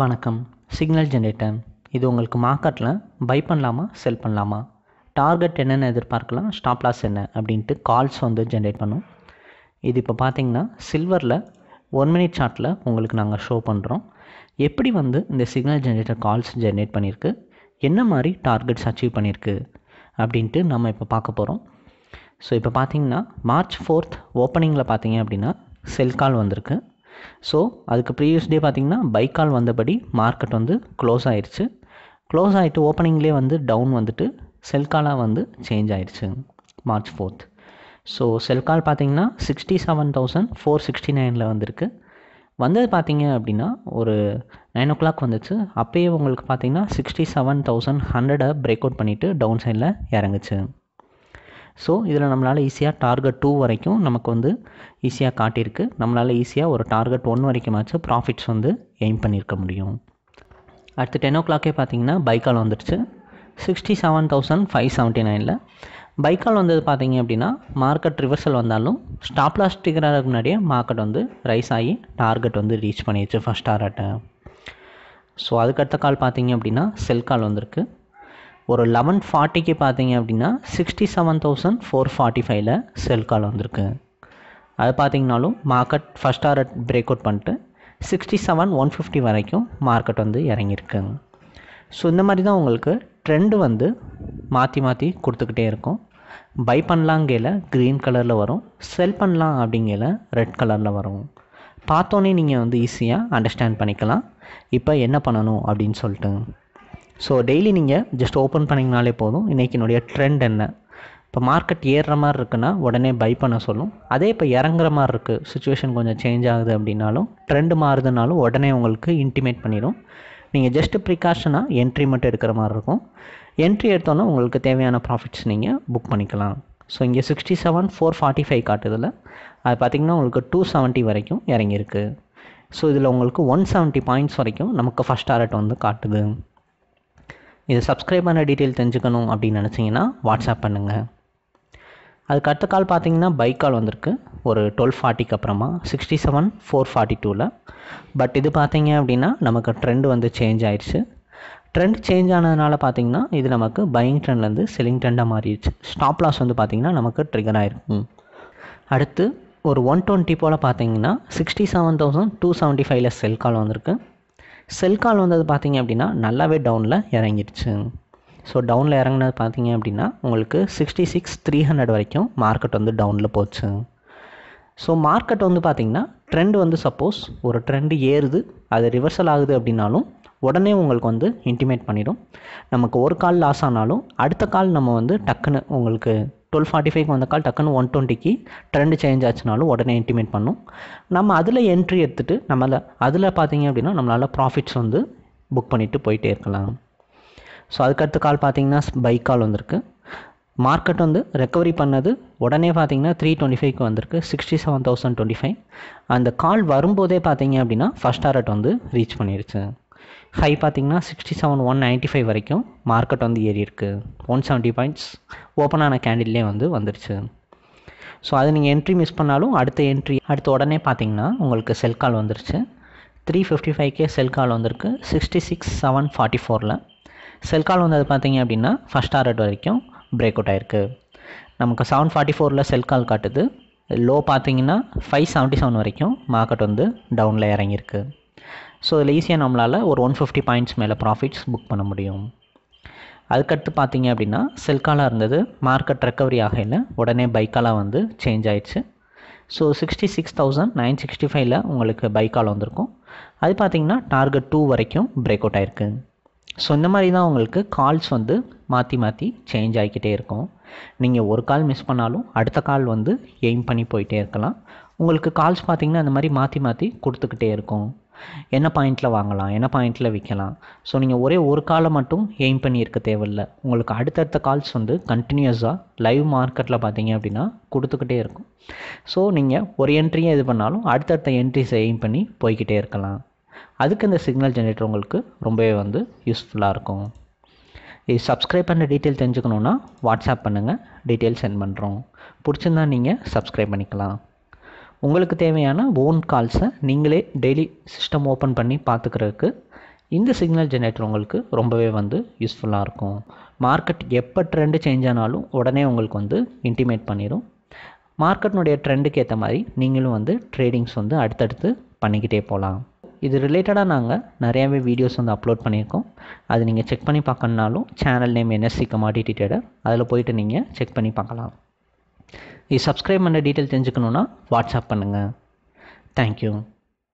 வணக்கம் signal generator இது உங்களுக்கு மார்க்கெட்டில் பை பண்ணலாமா செல் பண்ணலாமா டார்கெட் என்னென்ன எதிர்பார்க்கலாம் ஸ்டாப் லாஸ் என்ன அப்படின்ட்டு கால்ஸ் வந்து ஜென்ரேட் பண்ணும் இது இப்போ பார்த்தீங்கன்னா சில்வரில் ஒன் மினிட் சார்ட்டில் உங்களுக்கு நாங்கள் ஷோ பண்ணுறோம் எப்படி வந்து இந்த சிக்னல் ஜென்ரேட்டர் கால்ஸ் ஜென்ரேட் பண்ணியிருக்கு என்ன மாதிரி டார்கெட்ஸ் அச்சீவ் பண்ணியிருக்கு அப்படின்ட்டு நம்ம இப்போ பார்க்க போகிறோம் ஸோ இப்போ பார்த்தீங்கன்னா மார்ச் ஃபோர்த் ஓப்பனிங்கில் பார்த்தீங்க அப்படின்னா செல் கால் வந்திருக்கு ஸோ அதுக்கு ப்ரீவியஸ் டே பார்த்திங்கன்னா பைக்கால் வந்தபடி மார்க்கெட் வந்து க்ளோஸ் ஆயிடுச்சு க்ளோஸ் ஆகிட்டு ஓப்பனிங்லேயே வந்து டவுன் வந்துட்டு செல்காலாக வந்து சேஞ்ச் ஆயிடுச்சு மார்ச் ஃபோர்த் ஸோ செல்கால் பார்த்திங்கன்னா sixty seven thousand four sixty நைனில் வந்திருக்கு வந்தது பார்த்தீங்க அப்படின்னா ஒரு நைன் ஓ கிளாக் வந்துச்சு அப்போயே உங்களுக்கு பார்த்தீங்கன்னா சிக்ஸ்டி செவன் தௌசண்ட் ஹண்ட்ரடை பிரேக் அவுட் பண்ணிவிட்டு டவுன் சைடில் இறங்குச்சு ஸோ இதில் நம்மளால் ஈஸியாக டார்கெட் டூ வரைக்கும் நமக்கு வந்து ஈஸியாக காட்டியிருக்கு நம்மளால் ஈஸியாக ஒரு டார்கெட் ஒன் வரைக்குமாச்சும் ப்ராஃபிட்ஸ் வந்து எய்ம் பண்ணியிருக்க முடியும் அடுத்து டென் ஓ கிளாக்கே பார்த்தீங்கன்னா பைக்கால் வந்துடுச்சு sixty seven thousand five seventy நைனில் பைக்கால் வந்தது பார்த்தீங்க அப்படின்னா மார்க்கெட் ரிவர்சல் வந்தாலும் ஸ்டாப் லாஸ் முன்னாடியே மார்க்கெட் வந்து ரைஸ் ஆகி டார்கெட் வந்து ரீச் பண்ணிடுச்சு ஃபஸ்ட் ஆர்ட்டை ஸோ அதுக்கடுத்த கால் பார்த்தீங்க அப்படின்னா செல் கால் வந்திருக்கு ஒரு லெவன் ஃபார்ட்டிக்கு பார்த்தீங்க அப்படின்னா sixty seven thousand four forty ஃபைவ்ல செல் கால் வந்திருக்கு அது பார்த்தீங்கனாலும் market first R break out பண்ணிட்டு சிக்ஸ்டி செவன் ஒன் ஃபிஃப்டி வரைக்கும் மார்க்கெட் வந்து இறங்கியிருக்கு ஸோ இந்த மாதிரி தான் உங்களுக்கு ட்ரெண்டு வந்து மாற்றி மாற்றி கொடுத்துக்கிட்டே இருக்கும் பை பண்ணலாங்கையில் க்ரீன் கலரில் வரும் செல் பண்ணலாம் அப்படிங்கையில் ரெட் கலரில் வரும் பார்த்தோன்னே நீங்கள் வந்து ஈஸியாக அண்டர்ஸ்டாண்ட் பண்ணிக்கலாம் இப்போ என்ன பண்ணணும் அப்படின்னு சொல்லிட்டு ஸோ டெய்லி நீங்கள் ஜஸ்ட் ஓப்பன் பண்ணிங்கனாலே போதும் இன்றைக்கி என்னுடைய ட்ரெண்ட் என்ன இப்போ மார்க்கெட் ஏறுற மாதிரி இருக்குன்னா உடனே பை பண்ண சொல்லும் அதே இப்போ இறங்குற மாதிரி இருக்குது சுச்சுவேஷன் கொஞ்சம் சேஞ்ச் ஆகுது அப்படின்னாலும் ட்ரெண்டு மாறுதுனாலும் உடனே உங்களுக்கு இன்டிமேட் பண்ணிடும் நீங்கள் ஜஸ்ட்டு ப்ரிகாஷனாக என்ட்ரி மட்டும் எடுக்கிற மாதிரி இருக்கும் என்ட்ரி எடுத்தோன்னா உங்களுக்கு தேவையான ப்ராஃபிட்ஸ் நீங்கள் புக் பண்ணிக்கலாம் ஸோ இங்கே sixty seven four forty five காட்டுதில் அது பார்த்திங்கன்னா உங்களுக்கு டூ செவன்ட்டி வரைக்கும் இறங்கியிருக்கு ஸோ இதில் உங்களுக்கு ஒன் செவன்ட்டி பாயிண்ட்ஸ் வரைக்கும் நமக்கு ஃபஸ்ட் டாரட் வந்து காட்டுது இது சப்ஸ்கிரைப் பண்ண டீட்டெயில் தெரிஞ்சுக்கணும் அப்படின்னு நினச்சிங்கன்னா வாட்ஸ்அப் பண்ணுங்கள் அதுக்கு அடுத்த கால் பார்த்தீங்கன்னா பைக் கால் வந்திருக்கு ஒரு டுவெல் ஃபார்ட்டிக்கு அப்புறமா சிக்ஸ்டி செவன் ஃபோர் ஃபார்ட்டி டூவில் பட் இது பார்த்தீங்க அப்படின்னா நமக்கு ட்ரெண்ட் வந்து சேஞ்ச் ஆயிடுச்சு ட்ரெண்ட் சேஞ்ச் ஆனதுனால பார்த்தீங்கன்னா இது நமக்கு பையிங் ட்ரெண்ட்லேருந்து செல்லிங் ட்ரெண்டாக மாறிடுச்சு ஸ்டாப் லாஸ் வந்து பார்த்தீங்கன்னா நமக்கு ட்ரிகர் ஆகிருக்கும் அடுத்து ஒரு ஒன் டுவெண்ட்டி போல் பார்த்தீங்கன்னா sixty seven thousand two seventy ஃபைவ்ல செல் கால் வந்திருக்கு செல் கால் வந்தது பார்த்தீங்க அப்படின்னா நல்லாவே டவுனில் இறங்கிடுச்சு ஸோ டவுனில் இறங்கினது பார்த்தீங்க அப்படின்னா உங்களுக்கு சிக்ஸ்டி சிக்ஸ் த்ரீ ஹண்ட்ரட் வரைக்கும் மார்க்கெட் வந்து டவுனில் போச்சு ஸோ மார்க்கெட் வந்து பார்த்திங்கன்னா ட்ரெண்ட் வந்து சப்போஸ் ஒரு ட்ரெண்டு ஏறுது அது ரிவர்சல் ஆகுது அப்படின்னாலும் உடனே உங்களுக்கு வந்து இன்டிமேட் பண்ணிடும் நமக்கு ஒரு கால் லாஸ் ஆனாலும் அடுத்த கால் நம்ம வந்து டக்குன்னு உங்களுக்கு டுவெல் ஃபார்ட்டி ஃபைவ்க்கு வந்த கால் டக்குன்னு ஒன் டுவெண்ட்டிக்கு ட்ரெண்டு சேஞ்ச் ஆச்சுனாலும் உடனே இன்டிமேட் பண்ணும் நம்ம அதில் என்ட்ரி எடுத்துகிட்டு நம்மளை அதில் பார்த்தீங்க அப்படின்னா நம்மளால் ப்ராஃபிட்ஸ் வந்து புக் பண்ணிவிட்டு போயிட்டே இருக்கலாம் ஸோ அதுக்கடுத்த கால் பார்த்தீங்கன்னா பைக் கால் வந்திருக்கு மார்க்கெட் வந்து ரெக்கவரி பண்ணது உடனே பார்த்தீங்கன்னா த்ரீ டுவெண்ட்டி ஃபைவ்க்கு வந்திருக்கு sixty seven thousand twenty five அந்த கால் வரும்போதே பார்த்தீங்க அப்படின்னா ஃபஸ்ட் டாரட் வந்து ரீச் பண்ணிருச்சு ஹை பார்த்தீங்கன்னா sixty seven one ninety five வரைக்கும் மார்க்கெட் வந்து ஏறி இருக்குது ஒன் செவன்ட்டி பாயிண்ட்ஸ் ஓப்பனான கேண்டில்லே வந்து வந்துருச்சு ஸோ அது நீங்கள் என்ட்ரி மிஸ் பண்ணாலும் அடுத்த என்ட்ரி அடுத்த உடனே பார்த்தீங்கன்னா உங்களுக்கு செல் கால் வந்துருச்சு த்ரீ ஃபிஃப்டி ஃபைவ்கே செல் கால் வந்திருக்கு சிக்ஸ்டி சிக்ஸ் செவன் ஃபார்ட்டி ஃபோரில் செல் கால் வந்தது பார்த்தீங்க அப்படின்னா ஃபஸ்ட் ஆர்ட் வரைக்கும் பிரேக் அவுட் ஆயிருக்கு நமக்கு செவன் ஃபார்ட்டி ஃபோரில் செல் கால் காட்டுது லோ பார்த்தீங்கன்னா ஃபைவ் செவன்ட்டி செவன் வரைக்கும் மார்க்கெட் வந்து டவுனில் இறங்கியிருக்கு ஸோ அதில் ஈஸியாக நம்மளால் ஒரு ஒன் ஃபிஃப்டி பாயிண்ட்ஸ் மேலே ப்ராஃபிட்ஸ் புக் பண்ண முடியும் அதுக்கடுத்து பார்த்தீங்க அப்படின்னா செல்காலாக இருந்தது மார்க்கெட் ரெக்கவரி ஆகையில் உடனே பைக்காலாக வந்து சேஞ்ச் ஆயிடுச்சு so sixty six thousand nine sixty ஃபைவ்ல உங்களுக்கு பைக்கால் வந்திருக்கும் அது பார்த்தீங்கன்னா டார்கெட் டூ வரைக்கும் பிரேக் அவுட் ஆயிருக்கு ஸோ இந்த மாதிரி தான் உங்களுக்கு கால்ஸ் வந்து மாற்றி மாற்றி சேஞ்ச் ஆகிக்கிட்டே இருக்கும் நீங்கள் ஒரு கால் மிஸ் பண்ணாலும் அடுத்த கால் வந்து எய்ம் பண்ணி போயிட்டே இருக்கலாம் உங்களுக்கு கால்ஸ் பார்த்திங்கன்னா அந்த மாதிரி மாற்றி மாற்றி கொடுத்துக்கிட்டே இருக்கும் என்ன பாயிண்ட்டில் வாங்கலாம் என்ன பாயிண்ட்டில் விற்கலாம் ஸோ நீங்கள் ஒரே ஒரு காலை மட்டும் எய்ம் பண்ணியிருக்க தேவையில்ல உங்களுக்கு அடுத்தடுத்த கால்ஸ் வந்து கண்டினியூஸாக லைவ் மார்க்கெட்டில் பார்த்தீங்க அப்படின்னா கொடுத்துக்கிட்டே இருக்கும் ஸோ நீங்கள் ஒரு என்ட்ரியும் இது பண்ணாலும் அடுத்தடுத்த என்ட்ரிஸை எய்ம் பண்ணி போய்கிட்டே இருக்கலாம் அதுக்கு இந்த சிக்னல் ஜென்ரேட்டர் உங்களுக்கு ரொம்பவே வந்து யூஸ்ஃபுல்லாக இருக்கும் இது சப்ஸ்கிரைப் பண்ண டீட்டெயில் தெரிஞ்சுக்கணுன்னா வாட்ஸ்அப் பண்ணுங்கள் டீட்டெயில் சென்ட் பண்ணுறோம் பிடிச்சிருந்தா நீங்கள் சப்ஸ்கிரைப் பண்ணிக்கலாம் உங்களுக்கு தேவையான ஓன் கால்ஸை நீங்களே டெய்லி சிஸ்டம் ஓப்பன் பண்ணி பார்த்துக்கிறதுக்கு இந்த சிக்னல் ஜென்ரேட்டர் உங்களுக்கு ரொம்பவே வந்து யூஸ்ஃபுல்லாக இருக்கும் மார்க்கெட் எப்போ ட்ரெண்டு சேஞ்ச் ஆனாலும் உடனே உங்களுக்கு வந்து இன்டிமேட் பண்ணிடும் மார்க்கெட்னுடைய ட்ரெண்டுக்கு ஏற்ற மாதிரி நீங்களும் வந்து ட்ரேடிங்ஸ் வந்து அடுத்தடுத்து பண்ணிக்கிட்டே போகலாம் இது ரிலேட்டடாக நாங்கள் நிறையாவே வீடியோஸ் வந்து அப்லோட் பண்ணியிருக்கோம் அது நீங்கள் செக் பண்ணி பார்க்கணுனாலும் channel name NSC commodity trader அதில் போயிட்டு நீங்கள் செக் பண்ணி பார்க்கலாம் இது சப்ஸ்கிரைப் பண்ண டீட்டெயில் தெரிஞ்சுக்கணுன்னா வாட்ஸ்அப் பண்ணுங்கள் தேங்க்யூ